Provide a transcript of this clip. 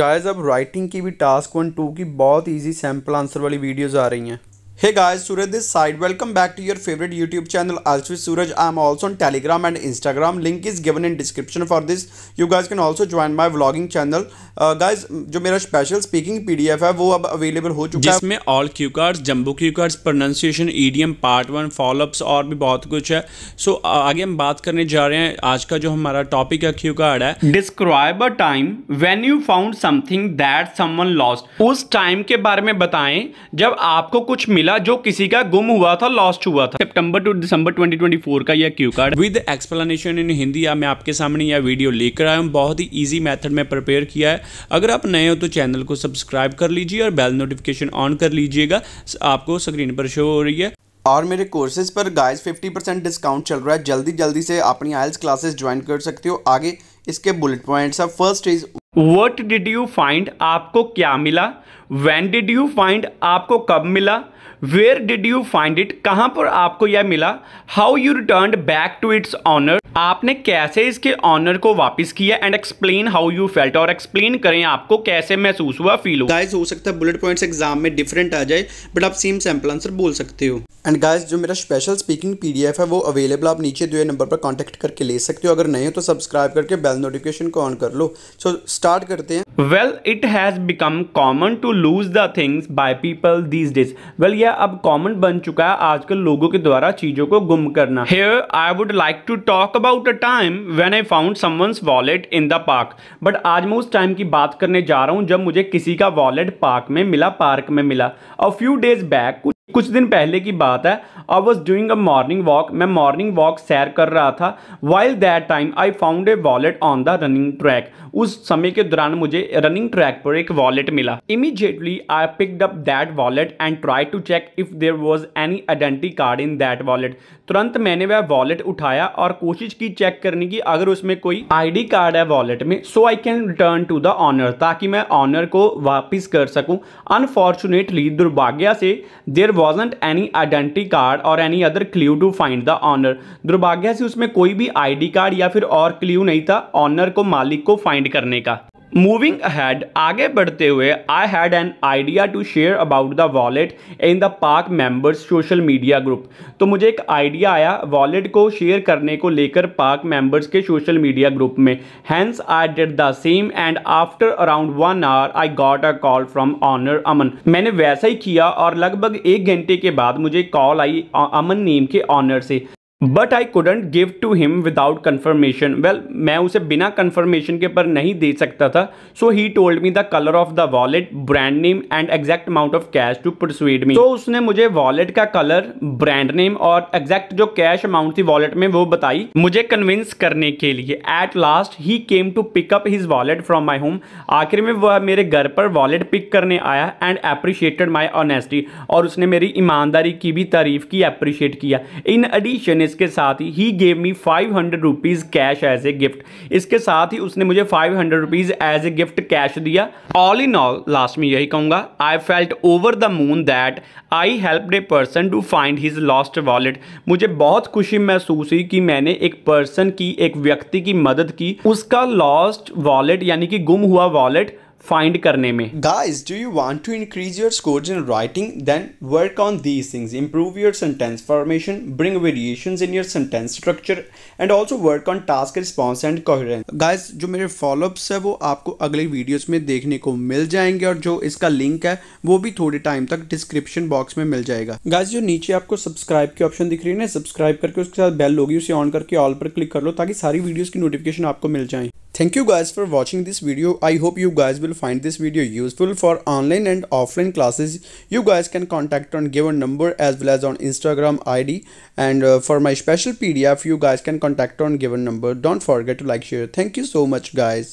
Guys अब writing की भी टास्क वन टू की बहुत इजी सैम्पल आंसर वाली वीडियोस आ रही हैं hey guys Suraj this side welcome back to your favourite YouTube channel अल्स Suraj I am also on Telegram and Instagram link is given in description for this you guys can also join my vlogging channel guys जो मेरा special speaking PDF है वो अब available हो चुका है जिसमें all cue cards jumbo cue cards pronunciation EDM part one followups और भी बहुत कुछ है सो so, आगे हम बात करने जा रहे हैं आज का जो हमारा टॉपिक है क्यू कार्ड है describe a time when you found something that someone lost उस टाइम के बारे में बताएं जब आपको कुछ मिल मिला जो किसी का गुम हुआ था लॉस्ट हुआ था सितंबर टू दिसंबर 2024 का यह cue card with explanation in Hindi या मैं आपके सामने यह वीडियो लेकर आया हूँ बहुत ही ईजी मैथड में प्रिपेयर किया है अगर आप नए हो तो चैनल को सब्सक्राइब कर लीजिए और बेल नोटिफिकेशन ऑन कर लीजिएगा आपको स्क्रीन पर शो हो रही है और मेरे कोर्सेज पर गाइस 50 परसेंट डिस्काउंट चल रहा है जल्दी जल्दी से अपनी आयल्स क्लासेस ज्वाइन कर सकते हो आगे इसके बुलेट पॉइंट्स हैं first is what did you find आपको क्या मिला वैन डिड यू फाइंड आपको कब मिला where did you find it कहाँ पर आपको यह मिला how you return back to its owner आपने कैसे इसके ऑनर को वापस किया and explain how you felt और एक्सप्लेन करें आपको कैसे महसूस हुआ फील हो गाइस हो सकता है बुलेट पॉइंट्स एग्जाम में डिफरेंट आ जाए बट आप सेम सैम्पल आंसर बोल सकते हो एंड गाइस जो मेरा स्पेशल स्पीकिंग पीडीएफ है वो अवेलेबल आप नीचे दिए नंबर पर कांटेक्ट करके ले सकते हो अगर नहीं हो तो सब्सक्राइब करके बेल नोटिफिकेशन को ऑन कर लो सो so, स्टार्ट करते हैं well it has become common to lose the things by people these days well यह अब कॉमन बन चुका है आजकल लोगों के द्वारा चीज़ों को गुम करना here I would like to talk about a time when I found someone's wallet in the park but आज मैं उस टाइम की बात करने जा रहा हूँ जब मुझे किसी का वॉलेट पार्क में मिला पार्क में मिला अ फ्यू डेज बैक कुछ दिन पहले की बात है I was doing a morning walk मैं मॉर्निंग वॉक सैर कर रहा था while that time I found a wallet on the running track उस समय के दौरान मुझे रनिंग ट्रैक पर एक वॉलेट मिला immediately I picked up that wallet and try to check if there was any identity card in that wallet तुरंत मैंने वह वॉलेट उठाया और कोशिश की चेक करने की अगर उसमें कोई आईडी कार्ड है वॉलेट में so I can return to the owner ताकि मैं ऑनर को वापस कर सकूं अनफॉर्चुनेटली दुर्भाग्य से there there wasn't any identity card और any other clue to find the owner दुर्भाग्य से उसमें कोई भी आईडी कार्ड या फिर और क्ल्यू नहीं था ऑनर को मालिक को फाइंड करने का मूविंग हैड आगे बढ़ते हुए I had an idea to share about the wallet in the park members social media group तो मुझे एक आइडिया आया वॉलेट को शेयर करने को लेकर पार्क मेंबर्स के सोशल मीडिया ग्रुप में hence I did the same and after around one hour I got a call from owner Aman मैंने वैसा ही किया और लगभग एक घंटे के बाद मुझे कॉल आई अमन नेम के ऑनर से but I couldn't give to him without confirmation well मैं उसे बिना कन्फर्मेशन के पर नहीं दे सकता था so he told me the colour of the wallet brand name and exact amount of cash to persuade me तो उसने मुझे वॉलेट का कलर ब्रांड नेम और एग्जैक्ट जो कैश अमाउंट थी वॉलेट में वो बताई मुझे कन्विंस करने के लिए at last he came to pick up his wallet from my home आखिर में वह मेरे घर पर वॉलेट पिक करने आया एंड अप्रिशिएटेड माई ऑनेस्टी और उसने मेरी ईमानदारी की भी तारीफ की अप्रिशिएट किया इन एडिशन इसके साथ ही he gave me five hundred rupees cash as a gift इसके साथ ही उसने मुझे five hundred rupees as a gift cash दिया ऑल इन ऑल लास्ट में यही कहूँगा I felt over the moon that I help a person to find his lost wallet मुझे बहुत खुशी महसूस हुई कि मैंने एक पर्सन की एक व्यक्ति की मदद की उसका लॉस्ट वॉलेट यानी कि गुम हुआ वॉलेट फाइंड करने में guys do you want to increase your scores in writing then work on these things improve your sentence formation bring variations in your sentence structure and also work on task response and coherence guys जो मेरे follow-ups है वो आपको अगले videos में देखने को मिल जाएंगे और जो इसका लिंक है वो भी थोड़े टाइम तक डिस्क्रिप्शन बॉक्स में मिल जाएगा गाइस जो नीचे आपको सब्सक्राइब की ऑप्शन दिख रही है ना सब्सक्राइब करके उसके साथ बेल होगी उसे ऑन करके ऑल पर क्लिक कर लो ताकि सारी वीडियोस की नोटिफिकेशन आपको मिल जाए Thank you guys for watching this video. I hope you guys will find this video useful for online and offline classes. You guys can contact on given number as well as on Instagram ID. And uh, for my special PDF, you guys can contact on given number. Don't forget to like share. Thank you so much guys.